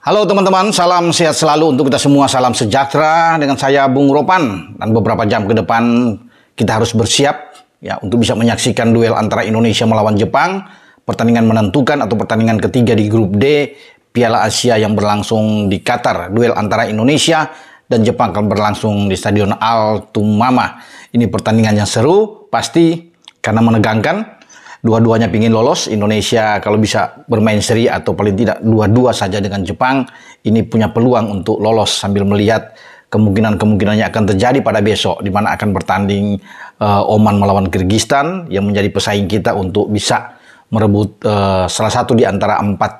Halo teman-teman, salam sehat selalu untuk kita semua, salam sejahtera dengan saya Bung Ropan. Dan beberapa jam ke depan kita harus bersiap ya untuk bisa menyaksikan duel antara Indonesia melawan Jepang, pertandingan menentukan atau pertandingan ketiga di grup D Piala Asia yang berlangsung di Qatar. Duel antara Indonesia dan Jepang akan berlangsung di Stadion Al Tumama. Ini pertandingan yang seru pasti karena menegangkan dua-duanya ingin lolos. Indonesia kalau bisa bermain seri atau paling tidak dua-dua saja dengan Jepang, ini punya peluang untuk lolos sambil melihat kemungkinan-kemungkinannya akan terjadi pada besok, di mana akan bertanding uh, Oman melawan Kyrgyzstan yang menjadi pesaing kita untuk bisa merebut uh, salah satu di antara empat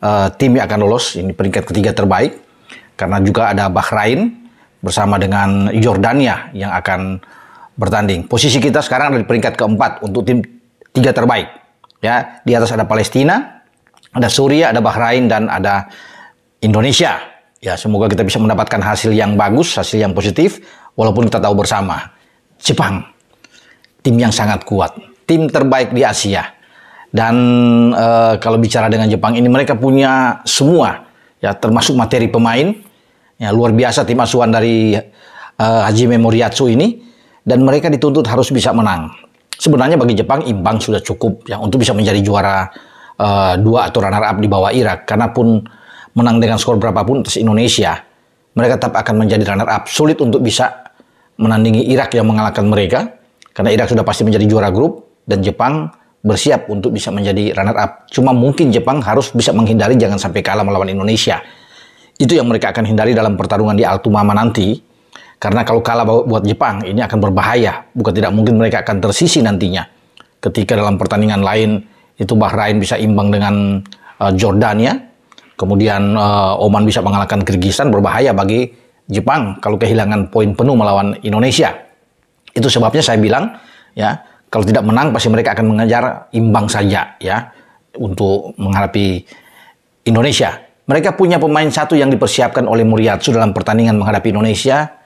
uh, tim yang akan lolos. Ini peringkat ketiga terbaik karena juga ada Bahrain bersama dengan Jordania yang akan bertanding. Posisi kita sekarang ada di peringkat keempat untuk tim tiga terbaik. Ya, di atas ada Palestina, ada Suria ada Bahrain dan ada Indonesia. Ya, semoga kita bisa mendapatkan hasil yang bagus, hasil yang positif walaupun kita tahu bersama Jepang tim yang sangat kuat, tim terbaik di Asia. Dan e, kalau bicara dengan Jepang ini mereka punya semua ya termasuk materi pemain ya luar biasa tim asuhan dari e, Hajime Moriatsu ini dan mereka dituntut harus bisa menang sebenarnya bagi Jepang imbang sudah cukup ya untuk bisa menjadi juara uh, dua atau runner up di bawah Irak karena pun menang dengan skor berapapun atas Indonesia mereka tetap akan menjadi runner up sulit untuk bisa menandingi Irak yang mengalahkan mereka karena Irak sudah pasti menjadi juara grup dan Jepang bersiap untuk bisa menjadi runner up cuma mungkin Jepang harus bisa menghindari jangan sampai kalah melawan Indonesia itu yang mereka akan hindari dalam pertarungan di Altumama nanti karena kalau kalah buat Jepang, ini akan berbahaya. Bukan tidak mungkin mereka akan tersisi nantinya. Ketika dalam pertandingan lain, itu Bahrain bisa imbang dengan uh, Jordania. Kemudian uh, Oman bisa mengalahkan Kirgistan, berbahaya bagi Jepang kalau kehilangan poin penuh melawan Indonesia. Itu sebabnya saya bilang, ya kalau tidak menang pasti mereka akan mengejar imbang saja, ya untuk menghadapi Indonesia. Mereka punya pemain satu yang dipersiapkan oleh Muriatsu dalam pertandingan menghadapi Indonesia,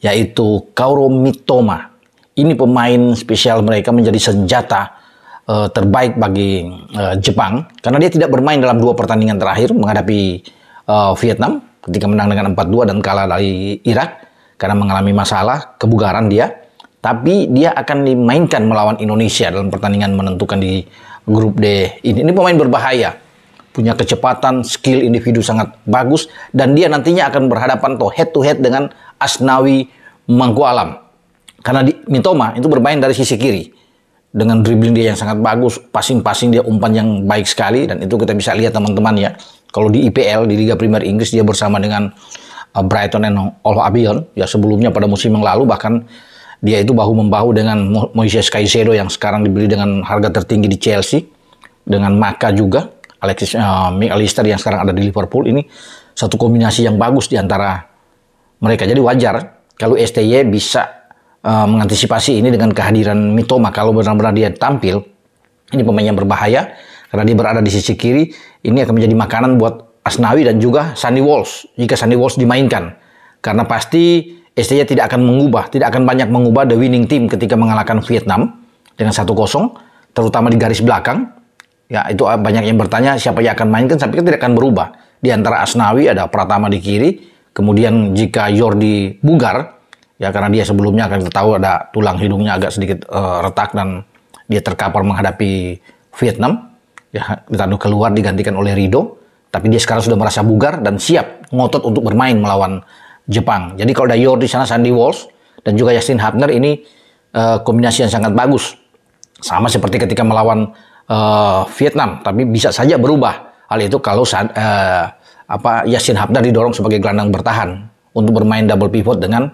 yaitu Kauro Mitoma. Ini pemain spesial mereka menjadi senjata uh, terbaik bagi uh, Jepang karena dia tidak bermain dalam dua pertandingan terakhir menghadapi uh, Vietnam ketika menang dengan 4-2 dan kalah dari Irak karena mengalami masalah kebugaran dia tapi dia akan dimainkan melawan Indonesia dalam pertandingan menentukan di grup D ini. Ini pemain berbahaya punya kecepatan, skill individu sangat bagus dan dia nantinya akan berhadapan to head to head dengan Asnawi Mangku Alam Karena di, Mitoma itu bermain dari sisi kiri dengan dribbling dia yang sangat bagus, passing-passing dia umpan yang baik sekali dan itu kita bisa lihat teman-teman ya. Kalau di IPL di Liga Primer Inggris dia bersama dengan uh, Brighton and All Albion ya sebelumnya pada musim yang lalu bahkan dia itu bahu membahu dengan Moises Caicedo yang sekarang dibeli dengan harga tertinggi di Chelsea dengan Maka juga Alexis uh, eh, McAllister yang sekarang ada di Liverpool ini satu kombinasi yang bagus di antara mereka. Jadi wajar kalau STY bisa uh, mengantisipasi ini dengan kehadiran Mitoma kalau benar-benar dia tampil. Ini pemain yang berbahaya karena dia berada di sisi kiri. Ini akan menjadi makanan buat Asnawi dan juga Sunny Walls jika Sunny Walls dimainkan. Karena pasti STY tidak akan mengubah, tidak akan banyak mengubah the winning team ketika mengalahkan Vietnam dengan 1-0 terutama di garis belakang Ya, itu ah, banyak yang bertanya siapa yang akan mainkan, saya pikir tidak akan berubah. Di antara Asnawi ada Pratama di kiri, kemudian jika Jordi bugar, ya karena dia sebelumnya akan kita tahu ada tulang hidungnya agak sedikit uh, retak dan dia terkapar menghadapi Vietnam, ya ditandu keluar digantikan oleh Rido, tapi dia sekarang sudah merasa bugar dan siap ngotot untuk bermain melawan Jepang. Jadi kalau ada Jordi sana Sandy Walsh dan juga Yasin Hapner ini uh, kombinasi yang sangat bagus. Sama seperti ketika melawan Eh, Vietnam, tapi bisa saja berubah. Hal itu kalau uh, apa Yasin Habdar didorong sebagai gelandang bertahan untuk bermain double pivot dengan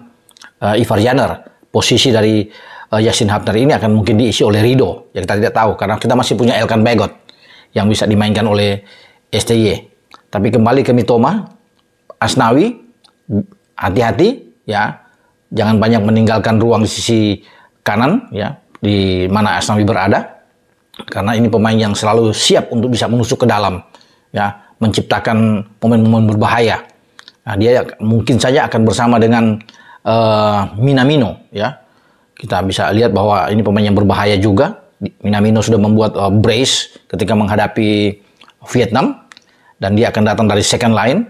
uh, Ivar Janer. Posisi dari uh, Yasin Habdar ini akan mungkin diisi oleh Rido, yang kita tidak tahu karena kita masih punya Elkan Begot yang bisa dimainkan oleh STY. Tapi kembali ke Mitoma, Asnawi, hati-hati ya, jangan banyak meninggalkan ruang di sisi kanan ya, di mana Asnawi berada karena ini pemain yang selalu siap untuk bisa menusuk ke dalam ya menciptakan momen-momen berbahaya. Nah, dia mungkin saja akan bersama dengan uh, Minamino ya. Kita bisa lihat bahwa ini pemain yang berbahaya juga. Minamino sudah membuat uh, brace ketika menghadapi Vietnam dan dia akan datang dari second line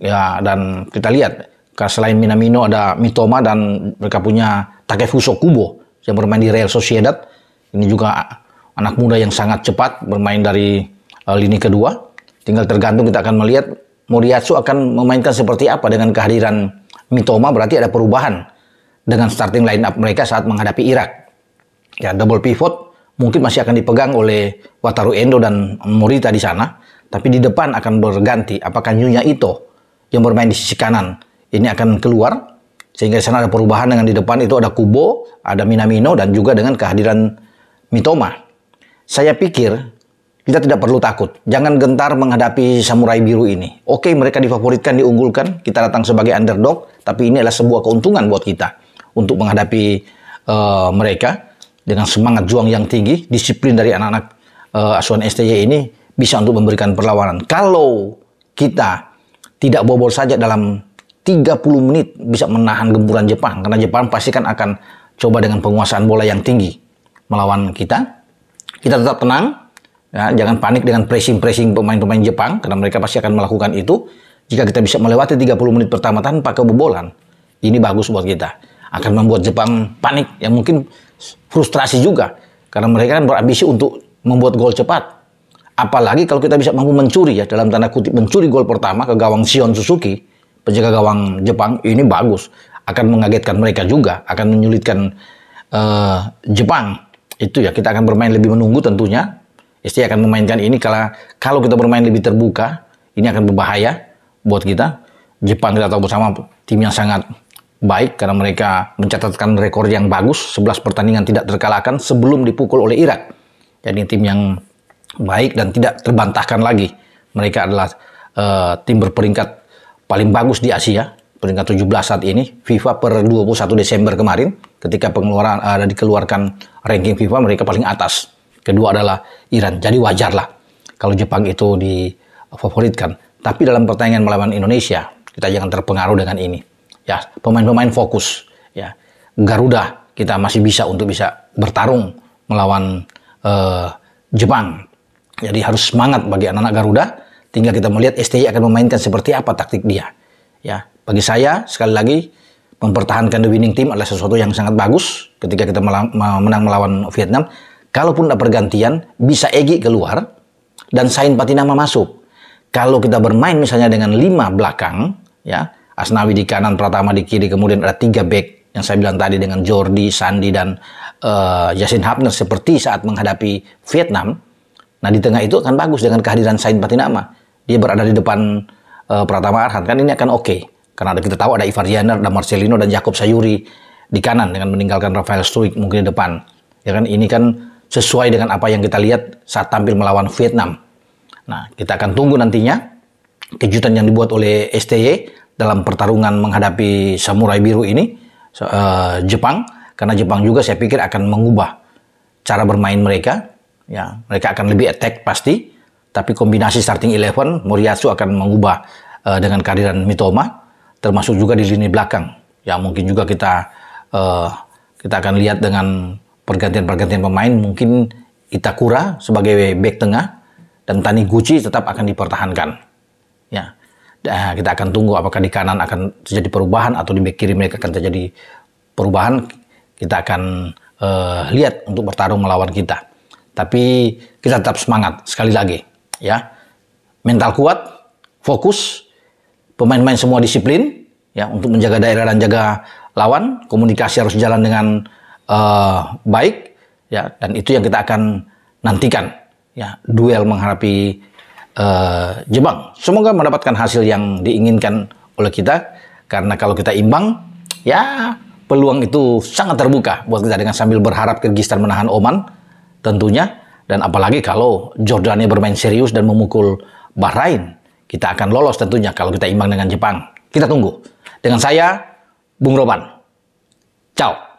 ya dan kita lihat selain Minamino ada Mitoma dan mereka punya Takefuso Kubo yang bermain di Real Sociedad. Ini juga anak muda yang sangat cepat bermain dari uh, lini kedua. Tinggal tergantung kita akan melihat Moriatsu akan memainkan seperti apa dengan kehadiran Mitoma berarti ada perubahan dengan starting line up mereka saat menghadapi Irak. Ya, double pivot mungkin masih akan dipegang oleh Wataru Endo dan Morita di sana, tapi di depan akan berganti apakah Nyunya Ito yang bermain di sisi kanan ini akan keluar sehingga di sana ada perubahan dengan di depan itu ada Kubo, ada Minamino dan juga dengan kehadiran Mitoma. Saya pikir kita tidak perlu takut. Jangan gentar menghadapi samurai biru ini. Oke, mereka difavoritkan, diunggulkan. Kita datang sebagai underdog, tapi ini adalah sebuah keuntungan buat kita untuk menghadapi uh, mereka dengan semangat juang yang tinggi, disiplin dari anak-anak uh, asuhan stj ini bisa untuk memberikan perlawanan. Kalau kita tidak bobol saja dalam 30 menit bisa menahan gempuran Jepang karena Jepang pasti kan akan coba dengan penguasaan bola yang tinggi melawan kita kita tetap tenang, ya, jangan panik dengan pressing-pressing pemain-pemain Jepang, karena mereka pasti akan melakukan itu. Jika kita bisa melewati 30 menit pertama tanpa kebobolan, ini bagus buat kita. Akan membuat Jepang panik, yang mungkin frustrasi juga. Karena mereka kan berambisi untuk membuat gol cepat. Apalagi kalau kita bisa mampu mencuri ya, dalam tanda kutip mencuri gol pertama ke gawang Sion Suzuki, penjaga gawang Jepang, ini bagus. Akan mengagetkan mereka juga, akan menyulitkan uh, Jepang itu ya kita akan bermain lebih menunggu tentunya. Istri akan memainkan ini kalau kalau kita bermain lebih terbuka, ini akan berbahaya buat kita. Jepang kita tahu bersama tim yang sangat baik karena mereka mencatatkan rekor yang bagus, 11 pertandingan tidak terkalahkan sebelum dipukul oleh Irak. Jadi tim yang baik dan tidak terbantahkan lagi. Mereka adalah uh, tim berperingkat paling bagus di Asia, peringkat 17 saat ini, FIFA per 21 Desember kemarin. Ketika pengeluaran eh, ada uh, dikeluarkan ranking FIFA mereka paling atas. Kedua adalah Iran. Jadi wajarlah kalau Jepang itu difavoritkan. Tapi dalam pertandingan melawan Indonesia, kita jangan terpengaruh dengan ini. Ya, pemain-pemain fokus. Ya, Garuda kita masih bisa untuk bisa bertarung melawan uh, Jepang. Jadi harus semangat bagi anak-anak Garuda. Tinggal kita melihat STI akan memainkan seperti apa taktik dia. Ya, bagi saya sekali lagi mempertahankan the winning team adalah sesuatu yang sangat bagus ketika kita menang melawan Vietnam. Kalaupun ada pergantian, bisa Egi keluar dan Sain Patinama masuk. Kalau kita bermain misalnya dengan lima belakang, ya Asnawi di kanan, Pratama di kiri, kemudian ada tiga back yang saya bilang tadi dengan Jordi, Sandi dan uh, Yasin Hapner seperti saat menghadapi Vietnam. Nah di tengah itu akan bagus dengan kehadiran Sain Patinama. Dia berada di depan uh, Pratama Arhan kan ini akan oke. Okay. Karena kita tahu ada Ivar Jenner, ada Marcelino, dan Jakob Sayuri di kanan dengan meninggalkan Rafael Struik mungkin di depan. Ya kan ini kan sesuai dengan apa yang kita lihat saat tampil melawan Vietnam. Nah, kita akan tunggu nantinya kejutan yang dibuat oleh STY dalam pertarungan menghadapi Samurai Biru ini uh, Jepang karena Jepang juga saya pikir akan mengubah cara bermain mereka. Ya, mereka akan lebih attack pasti, tapi kombinasi starting eleven Moriyasu akan mengubah uh, dengan kehadiran Mitoma termasuk juga di lini belakang yang mungkin juga kita uh, kita akan lihat dengan pergantian-pergantian pemain mungkin Itakura sebagai back tengah dan Tani Gucci tetap akan dipertahankan. Ya. Nah, kita akan tunggu apakah di kanan akan terjadi perubahan atau di back kiri mereka akan terjadi perubahan. Kita akan uh, lihat untuk bertarung melawan kita. Tapi kita tetap semangat sekali lagi, ya. Mental kuat, fokus, pemain-pemain semua disiplin ya untuk menjaga daerah dan jaga lawan, komunikasi harus jalan dengan uh, baik ya dan itu yang kita akan nantikan ya duel menghadapi uh, Jepang. Semoga mendapatkan hasil yang diinginkan oleh kita karena kalau kita imbang ya peluang itu sangat terbuka buat kita dengan sambil berharap Kyrgyzstan menahan Oman tentunya dan apalagi kalau Jordania bermain serius dan memukul Bahrain kita akan lolos tentunya kalau kita imbang dengan Jepang. Kita tunggu. Dengan saya, Bung Roman. Ciao.